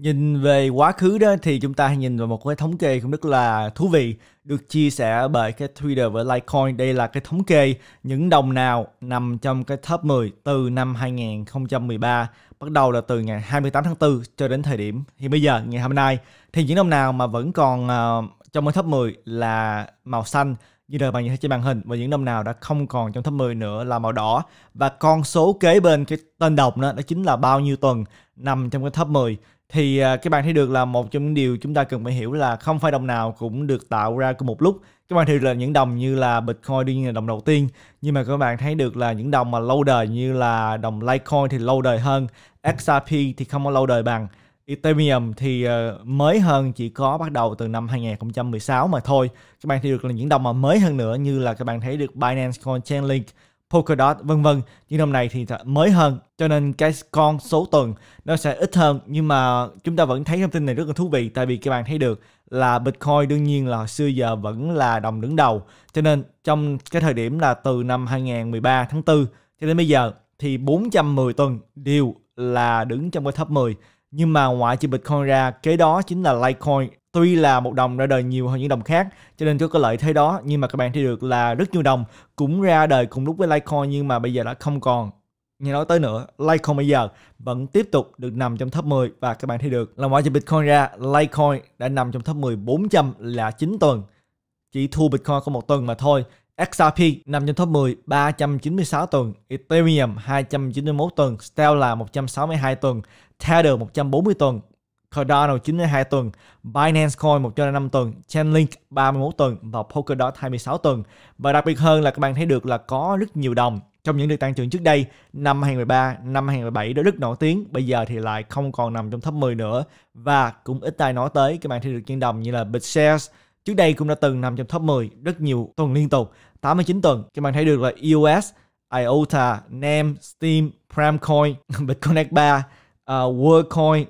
Nhìn về quá khứ đó thì chúng ta hãy nhìn vào một cái thống kê cũng rất là thú vị được chia sẻ bởi cái Twitter với Litecoin. Đây là cái thống kê những đồng nào nằm trong cái top 10 từ năm 2013 bắt đầu là từ ngày 28 tháng 4 cho đến thời điểm hiện bây giờ ngày hôm nay thì những đồng nào mà vẫn còn uh, trong cái top 10 là màu xanh như đời bạn nhìn thấy trên màn hình và những đồng nào đã không còn trong top 10 nữa là màu đỏ và con số kế bên cái tên đồng đó đó chính là bao nhiêu tuần nằm trong cái top 10 thì à, các bạn thấy được là một trong những điều chúng ta cần phải hiểu là không phải đồng nào cũng được tạo ra cùng một lúc các bạn thấy được là những đồng như là bitcoin đương nhiên là đồng đầu tiên nhưng mà các bạn thấy được là những đồng mà lâu đời như là đồng litecoin thì lâu đời hơn xrp thì không có lâu đời bằng Ethereum thì ờ, mới hơn chỉ có bắt đầu từ năm 2016 mà thôi. Các bạn thấy được là những đồng mà mới hơn nữa như là các bạn thấy được Binance Coin Chainlink Polkadot vân vân nhưng năm này thì mới hơn cho nên cái con số tuần nó sẽ ít hơn nhưng mà chúng ta vẫn thấy thông tin này rất là thú vị tại vì các bạn thấy được là Bitcoin đương nhiên là xưa giờ vẫn là đồng đứng đầu cho nên trong cái thời điểm là từ năm 2013 tháng 4 cho đến bây giờ thì 410 tuần đều là đứng trong cái top 10 nhưng mà ngoại trừ Bitcoin ra kế đó chính là Litecoin tuy là một đồng ra đời nhiều hơn những đồng khác cho nên có cái lợi thế đó nhưng mà các bạn thấy được là rất nhiều đồng cũng ra đời cùng lúc với Litecoin nhưng mà bây giờ đã không còn như nói tới nữa Litecoin bây giờ vẫn tiếp tục được nằm trong top 10 và các bạn thấy được là ngoại trừ Bitcoin ra Litecoin đã nằm trong top 10 400 là 9 tuần chỉ thua Bitcoin có một tuần mà thôi XRP nằm trong top 10 396 tuần, Ethereum 291 tuần, Stellar 162 tuần, Tether 140 tuần, Cardano 92 tuần, Binance Coin cho 105 tuần, Chainlink 31 tuần và Polkadot 26 tuần. Và đặc biệt hơn là các bạn thấy được là có rất nhiều đồng trong những đợt tăng trưởng trước đây năm 2013, năm 2017 đã rất nổi tiếng, bây giờ thì lại không còn nằm trong top 10 nữa và cũng ít ai nói tới các bạn thấy được những đồng như là Bitshares trước đây cũng đã từng nằm trong top 10 rất nhiều tuần liên tục, 89 tuần. Các bạn thấy được là EOS, IOTA, NAM, Steam, Primecoin, Bitconnect 3, uh, WorldCoin,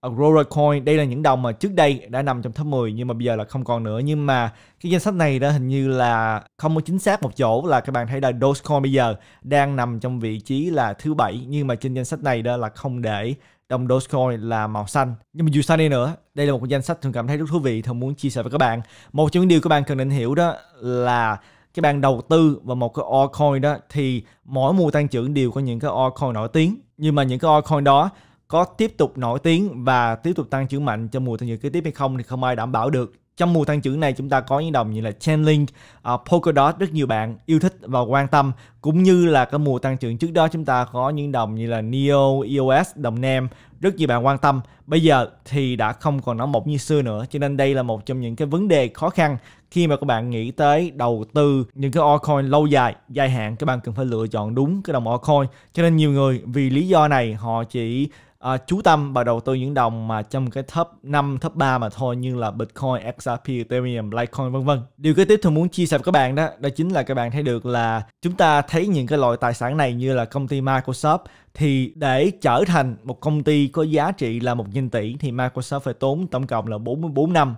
Aurora Coin đây là những đồng mà trước đây đã nằm trong top 10 nhưng mà bây giờ là không còn nữa nhưng mà cái danh sách này đó hình như là không có chính xác một chỗ là các bạn thấy là Dogecoin bây giờ đang nằm trong vị trí là thứ bảy nhưng mà trên danh sách này đó là không để đồng Dogecoin là màu xanh. Nhưng mà dù sao đi nữa, đây là một danh sách thường cảm thấy rất thú vị, thường muốn chia sẻ với các bạn. Một trong những điều các bạn cần nên hiểu đó là các bạn đầu tư vào một cái altcoin đó thì mỗi mùa tăng trưởng đều có những cái altcoin nổi tiếng. Nhưng mà những cái altcoin đó có tiếp tục nổi tiếng và tiếp tục tăng trưởng mạnh trong mùa tăng trưởng kế tiếp hay không thì không ai đảm bảo được trong mùa tăng trưởng này chúng ta có những đồng như là Chainlink, uh, Polkadot rất nhiều bạn yêu thích và quan tâm cũng như là cái mùa tăng trưởng trước đó chúng ta có những đồng như là Neo, EOS, đồng Nam rất nhiều bạn quan tâm bây giờ thì đã không còn nóng bỏng như xưa nữa cho nên đây là một trong những cái vấn đề khó khăn khi mà các bạn nghĩ tới đầu tư những cái altcoin lâu dài dài hạn các bạn cần phải lựa chọn đúng cái đồng altcoin cho nên nhiều người vì lý do này họ chỉ à, chú tâm vào đầu tư những đồng mà trong cái top 5, top 3 mà thôi như là Bitcoin, XRP, Ethereum, Litecoin vân vân. Điều kế tiếp tôi muốn chia sẻ với các bạn đó, đó chính là các bạn thấy được là chúng ta thấy những cái loại tài sản này như là công ty Microsoft thì để trở thành một công ty có giá trị là 1 nghìn tỷ thì Microsoft phải tốn tổng cộng là 44 năm.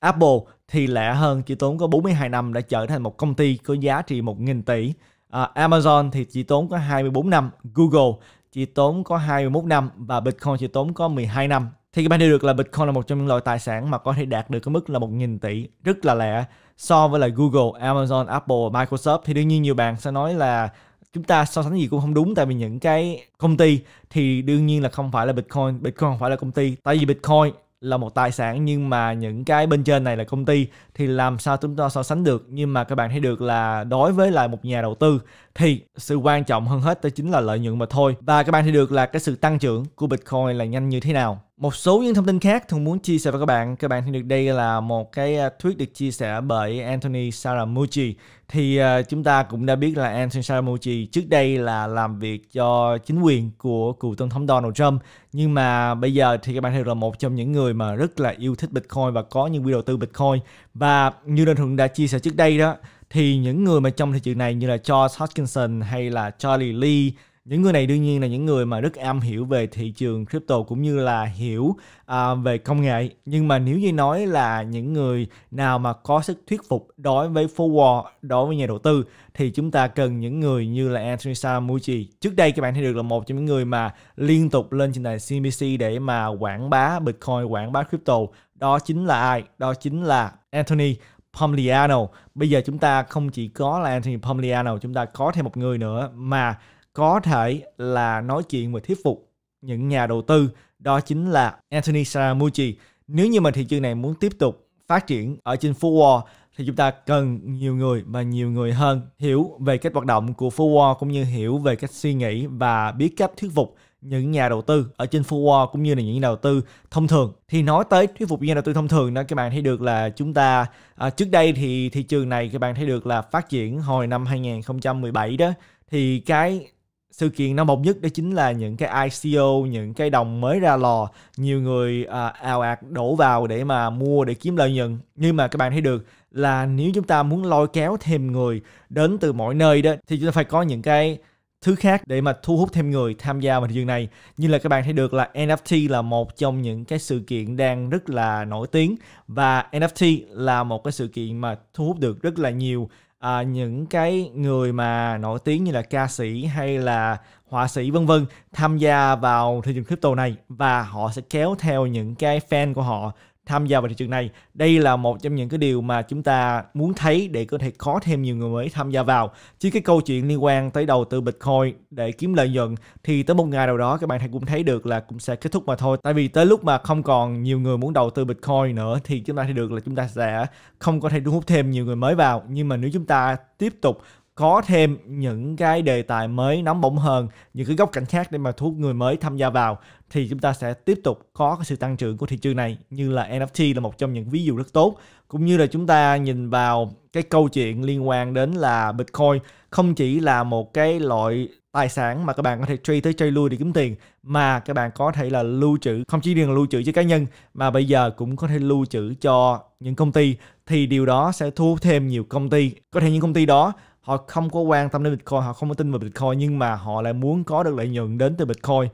Apple thì lẻ hơn chỉ tốn có 42 năm đã trở thành một công ty có giá trị 1 nghìn tỷ. À, Amazon thì chỉ tốn có 24 năm, Google chỉ tốn có 21 năm và Bitcoin chỉ tốn có 12 năm. Thì các bạn hiểu được là Bitcoin là một trong những loại tài sản mà có thể đạt được cái mức là 1.000 tỷ rất là lẹ so với là Google, Amazon, Apple, Microsoft thì đương nhiên nhiều bạn sẽ nói là chúng ta so sánh gì cũng không đúng tại vì những cái công ty thì đương nhiên là không phải là Bitcoin, Bitcoin không phải là công ty. Tại vì Bitcoin là một tài sản nhưng mà những cái bên trên này là công ty thì làm sao chúng ta so sánh được nhưng mà các bạn thấy được là đối với lại một nhà đầu tư thì sự quan trọng hơn hết đó chính là lợi nhuận mà thôi và các bạn thấy được là cái sự tăng trưởng của Bitcoin là nhanh như thế nào một số những thông tin khác thường muốn chia sẻ với các bạn, các bạn thì được đây là một cái à, tweet được chia sẻ bởi Anthony Scaramucci. Thì à, chúng ta cũng đã biết là Anthony Scaramucci trước đây là làm việc cho chính quyền của cựu tổng thống Donald Trump. Nhưng mà bây giờ thì các bạn thấy là một trong những người mà rất là yêu thích Bitcoin và có những quy đầu tư Bitcoin. Và như Đơn Thuận đã chia sẻ trước đây đó, thì những người mà trong thị trường này như là George Hutchinson hay là Charlie Lee những người này đương nhiên là những người mà rất am hiểu về thị trường crypto cũng như là hiểu à, về công nghệ nhưng mà nếu như nói là những người nào mà có sức thuyết phục đối với forward đối với nhà đầu tư thì chúng ta cần những người như là Anthony Scaramucci trước đây các bạn thấy được là một trong những người mà liên tục lên trên đài CNBC để mà quảng bá Bitcoin quảng bá crypto đó chính là ai đó chính là Anthony Pomliano bây giờ chúng ta không chỉ có là Anthony Pomliano chúng ta có thêm một người nữa mà có thể là nói chuyện và thuyết phục những nhà đầu tư đó chính là Anthony Saramucci. Nếu như mà thị trường này muốn tiếp tục phát triển ở trên phố Wall thì chúng ta cần nhiều người và nhiều người hơn hiểu về cách hoạt động của phố Wall cũng như hiểu về cách suy nghĩ và biết cách thuyết phục những nhà đầu tư ở trên phố Wall cũng như là những nhà đầu tư thông thường thì nói tới thuyết phục nhà đầu tư thông thường đó các bạn thấy được là chúng ta à, trước đây thì thị trường này các bạn thấy được là phát triển hồi năm 2017 đó thì cái sự kiện năm bậc nhất đó chính là những cái ICO, những cái đồng mới ra lò, nhiều người à, ào ạt đổ vào để mà mua để kiếm lợi nhuận. Nhưng mà các bạn thấy được là nếu chúng ta muốn lôi kéo thêm người đến từ mọi nơi đó thì chúng ta phải có những cái thứ khác để mà thu hút thêm người tham gia vào thị trường này như là các bạn thấy được là NFT là một trong những cái sự kiện đang rất là nổi tiếng và NFT là một cái sự kiện mà thu hút được rất là nhiều à, những cái người mà nổi tiếng như là ca sĩ hay là họa sĩ vân vân tham gia vào thị trường crypto này và họ sẽ kéo theo những cái fan của họ tham gia vào thị trường này đây là một trong những cái điều mà chúng ta muốn thấy để có thể có thêm nhiều người mới tham gia vào chứ cái câu chuyện liên quan tới đầu tư bitcoin để kiếm lợi nhuận thì tới một ngày nào đó các bạn cũng thấy được là cũng sẽ kết thúc mà thôi tại vì tới lúc mà không còn nhiều người muốn đầu tư bitcoin nữa thì chúng ta thấy được là chúng ta sẽ không có thể thu hút thêm nhiều người mới vào nhưng mà nếu chúng ta tiếp tục có thêm những cái đề tài mới nóng bỏng hơn, những cái góc cạnh khác để mà thu hút người mới tham gia vào thì chúng ta sẽ tiếp tục có cái sự tăng trưởng của thị trường này như là NFT là một trong những ví dụ rất tốt cũng như là chúng ta nhìn vào cái câu chuyện liên quan đến là Bitcoin không chỉ là một cái loại tài sản mà các bạn có thể trade tới trade lui để kiếm tiền mà các bạn có thể là lưu trữ không chỉ riêng là lưu trữ cho cá nhân mà bây giờ cũng có thể lưu trữ cho những công ty thì điều đó sẽ thu hút thêm nhiều công ty có thể những công ty đó họ không có quan tâm đến Bitcoin, họ không có tin vào Bitcoin nhưng mà họ lại muốn có được lợi nhuận đến từ Bitcoin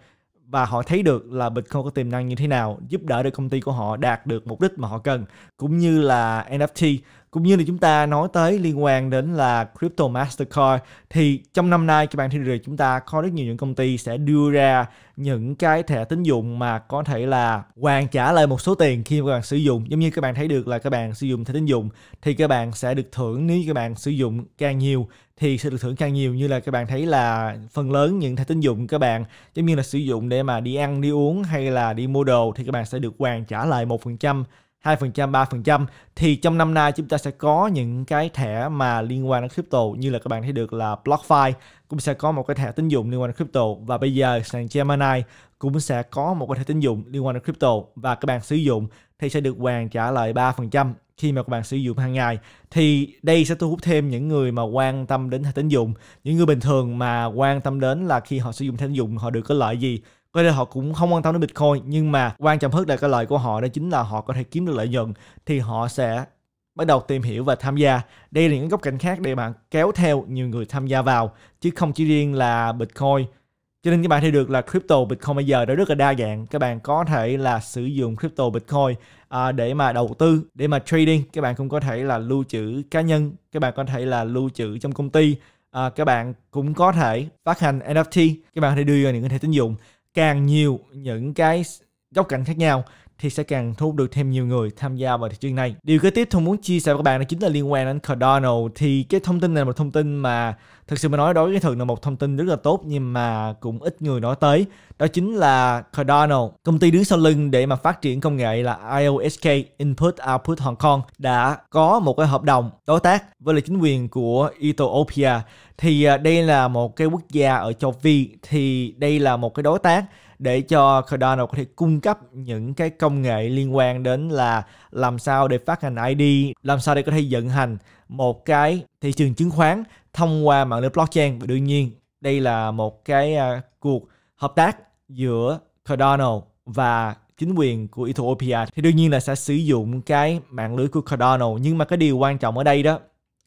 và họ thấy được là Bitcoin có tiềm năng như thế nào giúp đỡ được công ty của họ đạt được mục đích mà họ cần cũng như là NFT cũng như là chúng ta nói tới liên quan đến là crypto mastercard thì trong năm nay các bạn thị trường chúng ta có rất nhiều những công ty sẽ đưa ra những cái thẻ tín dụng mà có thể là hoàn trả lại một số tiền khi mà các bạn sử dụng giống như các bạn thấy được là các bạn sử dụng thẻ tín dụng thì các bạn sẽ được thưởng nếu các bạn sử dụng càng nhiều thì sẽ được thưởng càng nhiều như là các bạn thấy là phần lớn những thẻ tín dụng các bạn giống như là sử dụng để mà đi ăn đi uống hay là đi mua đồ thì các bạn sẽ được hoàn trả lại một phần trăm 2%, 3% thì trong năm nay chúng ta sẽ có những cái thẻ mà liên quan đến crypto như là các bạn thấy được là BlockFi cũng sẽ có một cái thẻ tín dụng liên quan đến crypto và bây giờ sàn Gemini cũng sẽ có một cái thẻ tín dụng liên quan đến crypto và các bạn sử dụng thì sẽ được hoàn trả lại 3% khi mà các bạn sử dụng hàng ngày thì đây sẽ thu hút thêm những người mà quan tâm đến thẻ tín dụng những người bình thường mà quan tâm đến là khi họ sử dụng thẻ tín dụng họ được có lợi gì có thể họ cũng không quan tâm đến bitcoin nhưng mà quan trọng hơn là cái lợi của họ đó chính là họ có thể kiếm được lợi nhuận thì họ sẽ bắt đầu tìm hiểu và tham gia đây là những góc cạnh khác để bạn kéo theo nhiều người tham gia vào chứ không chỉ riêng là bitcoin cho nên các bạn thấy được là crypto bitcoin bây giờ đã rất là đa dạng các bạn có thể là sử dụng crypto bitcoin à, để mà đầu tư để mà trading các bạn cũng có thể là lưu trữ cá nhân các bạn có thể là lưu trữ trong công ty à, các bạn cũng có thể phát hành nft các bạn có thể đưa ra những cái thẻ tín dụng càng nhiều những cái góc cạnh khác nhau thì sẽ càng thu hút được thêm nhiều người tham gia vào thị trường này. Điều kế tiếp tôi muốn chia sẻ với các bạn đó chính là liên quan đến Cardano thì cái thông tin này là một thông tin mà thực sự mà nói đối với thường là một thông tin rất là tốt nhưng mà cũng ít người nói tới đó chính là Cardano công ty đứng sau lưng để mà phát triển công nghệ là IOSK Input Output Hong Kong đã có một cái hợp đồng đối tác với lại chính quyền của Ethiopia thì à, đây là một cái quốc gia ở châu Phi thì đây là một cái đối tác để cho Cardano có thể cung cấp những cái công nghệ liên quan đến là làm sao để phát hành ID, làm sao để có thể vận hành một cái thị trường chứng khoán thông qua mạng lưới blockchain và đương nhiên đây là một cái uh, cuộc hợp tác giữa Cardano và chính quyền của Ethiopia thì đương nhiên là sẽ sử dụng cái mạng lưới của Cardano nhưng mà cái điều quan trọng ở đây đó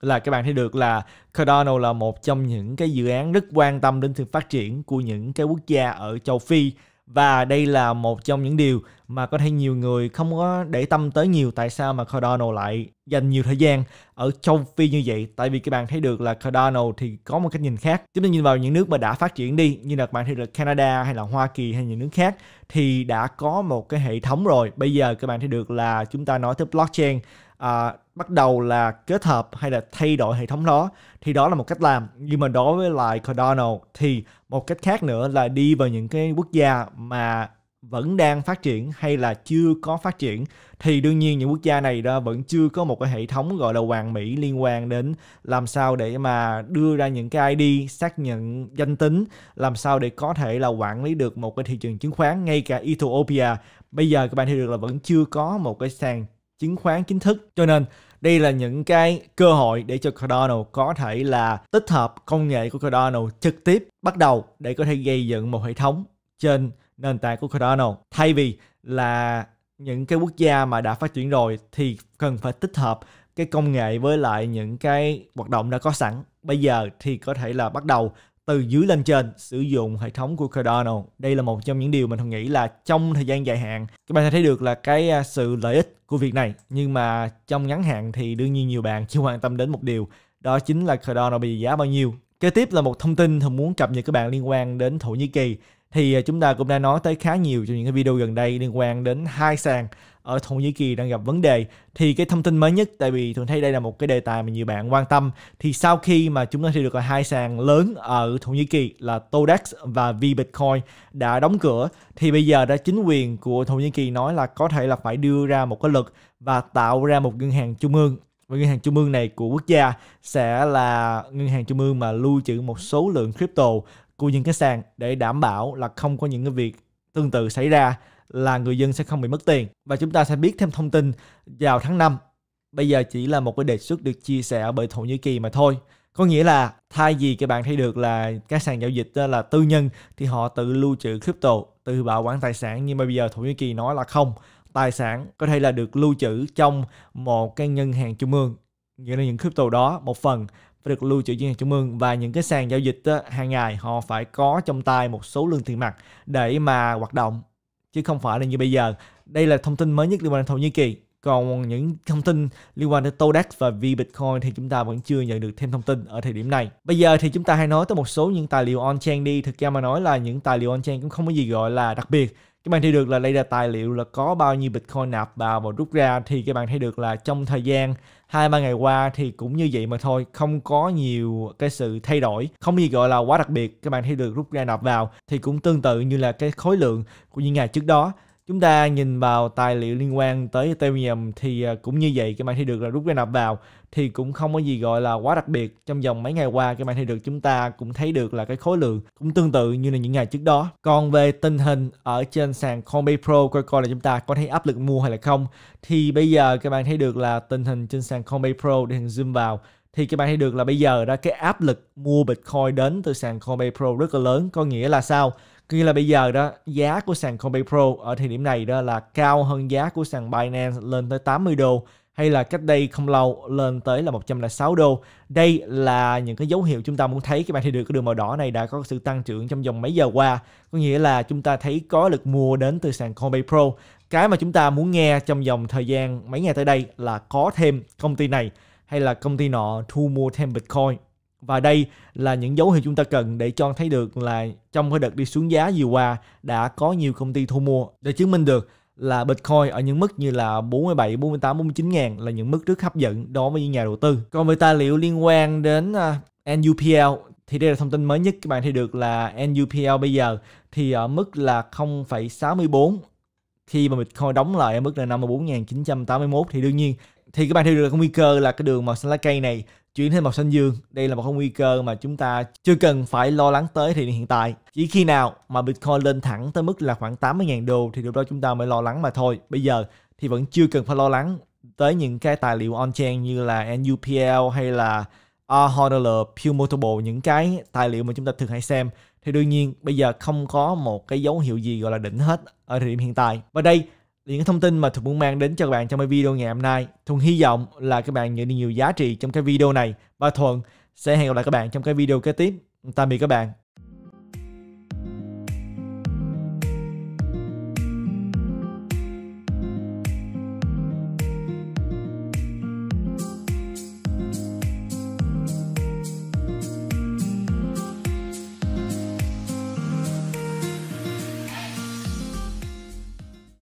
là các bạn thấy được là Cardano là một trong những cái dự án rất quan tâm đến sự phát triển của những cái quốc gia ở châu Phi và đây là một trong những điều mà có thể nhiều người không có để tâm tới nhiều tại sao mà Cardano lại dành nhiều thời gian ở châu Phi như vậy tại vì các bạn thấy được là Cardano thì có một cách nhìn khác chúng ta nhìn vào những nước mà đã phát triển đi như là các bạn thấy được Canada hay là Hoa Kỳ hay những nước khác thì đã có một cái hệ thống rồi bây giờ các bạn thấy được là chúng ta nói tới blockchain à, bắt đầu là kết hợp hay là thay đổi hệ thống đó thì đó là một cách làm nhưng mà đối với lại Cardano thì một cách khác nữa là đi vào những cái quốc gia mà vẫn đang phát triển hay là chưa có phát triển thì đương nhiên những quốc gia này đó vẫn chưa có một cái hệ thống gọi là hoàn mỹ liên quan đến làm sao để mà đưa ra những cái ID xác nhận danh tính làm sao để có thể là quản lý được một cái thị trường chứng khoán ngay cả Ethiopia bây giờ các bạn thấy được là vẫn chưa có một cái sàn chứng khoán chính thức cho nên đây là những cái cơ hội để cho Cardano có thể là tích hợp công nghệ của Cardano trực tiếp bắt đầu để có thể gây dựng một hệ thống trên nền tảng của Cardano. Thay vì là những cái quốc gia mà đã phát triển rồi thì cần phải tích hợp cái công nghệ với lại những cái hoạt động đã có sẵn. Bây giờ thì có thể là bắt đầu từ dưới lên trên sử dụng hệ thống của Cardano. Đây là một trong những điều mình nghĩ là trong thời gian dài hạn các bạn sẽ thấy được là cái à, sự lợi ích của việc này. Nhưng mà trong ngắn hạn thì đương nhiên nhiều bạn chưa quan tâm đến một điều đó chính là Cardano bị giá bao nhiêu. Kế tiếp là một thông tin thường muốn cập nhật các bạn liên quan đến Thổ Nhĩ Kỳ thì à, chúng ta cũng đã nói tới khá nhiều trong những cái video gần đây liên quan đến hai sàn ở Thổ Nhĩ Kỳ đang gặp vấn đề thì cái thông tin mới nhất tại vì thường thấy đây là một cái đề tài mà nhiều bạn quan tâm thì sau khi mà chúng ta thấy được là hai sàn lớn ở Thổ Nhĩ Kỳ là Todex và VBitcoin đã đóng cửa thì bây giờ đã chính quyền của Thổ Nhĩ Kỳ nói là có thể là phải đưa ra một cái luật và tạo ra một ngân hàng trung ương và ngân hàng trung ương này của quốc gia sẽ là ngân hàng trung ương mà lưu trữ một số lượng crypto của những cái sàn để đảm bảo là không có những cái việc tương tự xảy ra là người dân sẽ không bị mất tiền. Và chúng ta sẽ biết thêm thông tin vào tháng 5. Bây giờ chỉ là một cái đề xuất được chia sẻ bởi Thổ Nhĩ Kỳ mà thôi. Có nghĩa là thay vì các bạn thấy được là các sàn giao dịch là tư nhân thì họ tự lưu trữ crypto, tự bảo quản tài sản nhưng mà bây giờ Thổ Nhĩ Kỳ nói là không. Tài sản có thể là được lưu trữ trong một cái ngân hàng trung ương nghĩa là những crypto đó một phần phải được lưu trữ trên trung ương và những cái sàn giao dịch hàng ngày họ phải có trong tay một số lượng tiền mặt để mà hoạt động chứ không phải là như bây giờ đây là thông tin mới nhất liên quan đến Thổ Nhĩ Kỳ còn những thông tin liên quan đến Todex và V Bitcoin thì chúng ta vẫn chưa nhận được thêm thông tin ở thời điểm này. Bây giờ thì chúng ta hãy nói tới một số những tài liệu on-chain đi. Thực ra mà nói là những tài liệu on-chain cũng không có gì gọi là đặc biệt các bạn thấy được là đây là tài liệu là có bao nhiêu Bitcoin nạp vào và rút ra thì các bạn thấy được là trong thời gian hai ba ngày qua thì cũng như vậy mà thôi không có nhiều cái sự thay đổi không gì gọi là quá đặc biệt các bạn thấy được rút ra nạp vào thì cũng tương tự như là cái khối lượng của những ngày trước đó chúng ta nhìn vào tài liệu liên quan tới Ethereum thì à, cũng như vậy các bạn thấy được là rút ra nạp vào thì cũng không có gì gọi là quá đặc biệt trong vòng mấy ngày qua các bạn thấy được chúng ta cũng thấy được là cái khối lượng cũng tương tự như là những ngày trước đó còn về tình hình ở trên sàn Coinbase, Pro coi coi là chúng ta có thấy áp lực mua hay là không thì bây giờ các bạn thấy được là tình hình trên sàn Coinbase Pro để hình zoom vào thì các bạn thấy được là bây giờ đó cái áp lực mua Bitcoin đến từ sàn Coinbase Pro rất là lớn có nghĩa là sao Có nghĩa là bây giờ đó giá của sàn Coinbase Pro ở thời điểm này đó là cao hơn giá của sàn Binance lên tới 80 đô hay là cách đây không lâu lên tới là 106 đô. Đây là những cái dấu hiệu chúng ta muốn thấy các bạn thấy được cái đường màu đỏ này đã có sự tăng trưởng trong vòng mấy giờ qua. Có nghĩa là chúng ta thấy có lực mua đến từ sàn Coinbase Pro. Cái mà chúng ta muốn nghe trong vòng thời gian mấy ngày tới đây là có thêm công ty này hay là công ty nọ thu mua thêm Bitcoin. Và đây là những dấu hiệu chúng ta cần để cho thấy được là trong cái đợt đi xuống giá vừa qua đã có nhiều công ty thu mua để chứng minh được là Bitcoin ở những mức như là 47, 48, 49 ngàn là những mức rất hấp dẫn đối với những nhà đầu tư. Còn về tài liệu liên quan đến à, NUPL thì đây là thông tin mới nhất các bạn thấy được là NUPL bây giờ thì ở mức là 0,64 khi mà Bitcoin đóng lại ở mức là 54.981 thì đương nhiên thì các bạn thấy được cái nguy cơ là cái đường màu xanh lá cây này chuyển thành màu xanh dương. Đây là một cái nguy cơ mà chúng ta chưa cần phải lo lắng tới thì hiện tại. Chỉ khi nào mà Bitcoin lên thẳng tới mức là khoảng 80.000 đô thì lúc đó chúng ta mới lo lắng mà thôi. Bây giờ thì vẫn chưa cần phải lo lắng tới những cái tài liệu on-chain như là NUPL hay là Hodler, Pew Multiple, những cái tài liệu mà chúng ta thường hay xem thì đương nhiên bây giờ không có một cái dấu hiệu gì gọi là đỉnh hết ở thời điểm hiện tại. Và đây những thông tin mà Thuận muốn mang đến cho các bạn trong cái video ngày hôm nay. Thuận hy vọng là các bạn nhận được nhiều giá trị trong cái video này và Thuận sẽ hẹn gặp lại các bạn trong cái video kế tiếp. Tạm biệt các bạn.